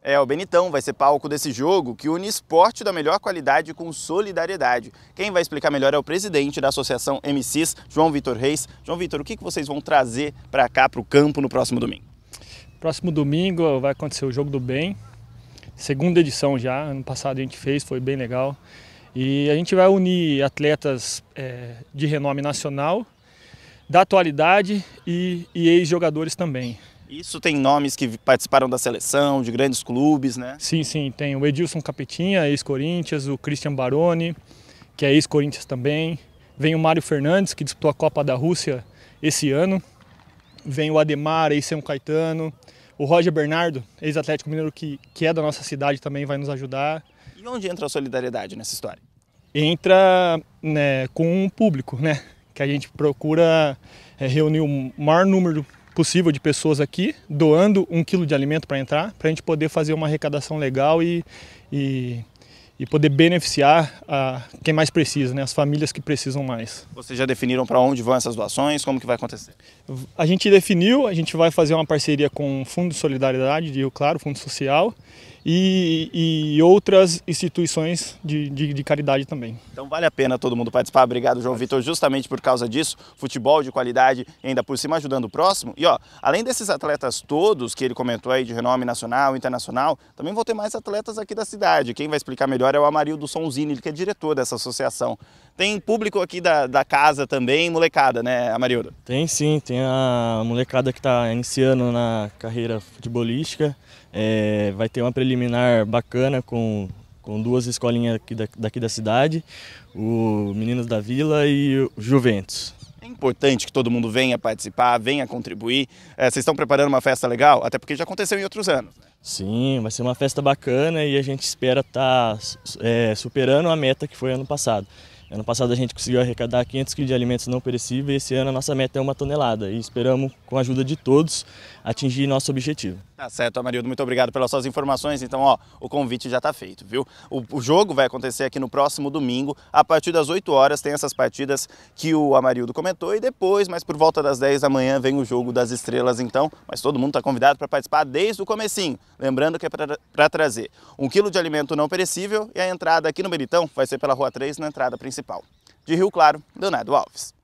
É, o Benitão vai ser palco desse jogo que une esporte da melhor qualidade com solidariedade. Quem vai explicar melhor é o presidente da Associação MCs, João Vitor Reis. João Vitor, o que, vocês vão trazer para cá, para o campo, no próximo domingo? Próximo domingo vai acontecer o Jogo do Bem, segunda edição já. Ano passado a gente fez, foi bem legal. E a gente vai unir atletas é, de renome nacional, da atualidade e, e ex-jogadores também. Isso tem nomes que participaram da seleção, de grandes clubes, né? Sim, sim, tem o Edilson Capetinha, ex-Corinthians, o Christian Baroni, que é ex-Corinthians também. Vem o Mário Fernandes, que disputou a Copa da Rússia esse ano. Vem o Ademar, ex-São Caetano. O Roger Bernardo, ex-Atlético Mineiro, que, que é da nossa cidade, também vai nos ajudar. E onde entra a solidariedade nessa história? Entra né, com o público, né? Que a gente procura é, reunir o maior número possível de pessoas aqui, doando um quilo de alimento para entrar, para a gente poder fazer uma arrecadação legal e, e, e poder beneficiar quem mais precisa, né, as famílias que precisam mais. Vocês já definiram para onde vão essas doações? Como que vai acontecer? A gente definiu, a gente vai fazer uma parceria com o Fundo de Solidariedade de Rio Claro, Fundo Social, e, e outras instituições de, de, de, caridade também. Então vale a pena todo mundo participar. Obrigado, João Vitor, justamente por causa disso. Futebol de qualidade, ainda por cima ajudando o próximo. E ó, além desses atletas todos que ele comentou aí de renome nacional, internacional, também vão ter mais atletas aqui da cidade. Quem vai explicar melhor é o Amarildo Sonzini, ele que é diretor dessa associação. Tem público aqui da, da casa também, molecada, né, Amarildo? Tem sim, tem a molecada que está iniciando na carreira futebolística. É, vai ter uma preliminar bacana com, com duas escolinhas aqui da, daqui da cidade, o Meninos da Vila e o Juventus. É importante que todo mundo venha participar, venha contribuir. É, vocês estão preparando uma festa legal? Até porque já aconteceu em outros anos. Né? Sim, vai ser uma festa bacana e a gente espera estar tá, é, superando a meta que foi ano passado. Ano passado a gente conseguiu arrecadar 500 kg de alimentos não perecíveis e esse ano a nossa meta é uma tonelada e esperamos, com a ajuda de todos, atingir nosso objetivo. Tá certo, Amarildo, muito obrigado pelas suas informações. Então, ó, o convite já está feito, viu? O, o, jogo vai acontecer aqui no próximo domingo, a partir das 8 horas tem essas partidas que o Amarildo comentou e depois, mas por volta das 10 da manhã, vem o jogo das estrelas, então, mas todo mundo está convidado para participar desde o comecinho. Lembrando que é para trazer um quilo de alimento não perecível e a entrada aqui no Benitão vai ser pela Rua 3, na entrada principal de Rio Claro, Leonardo Alves.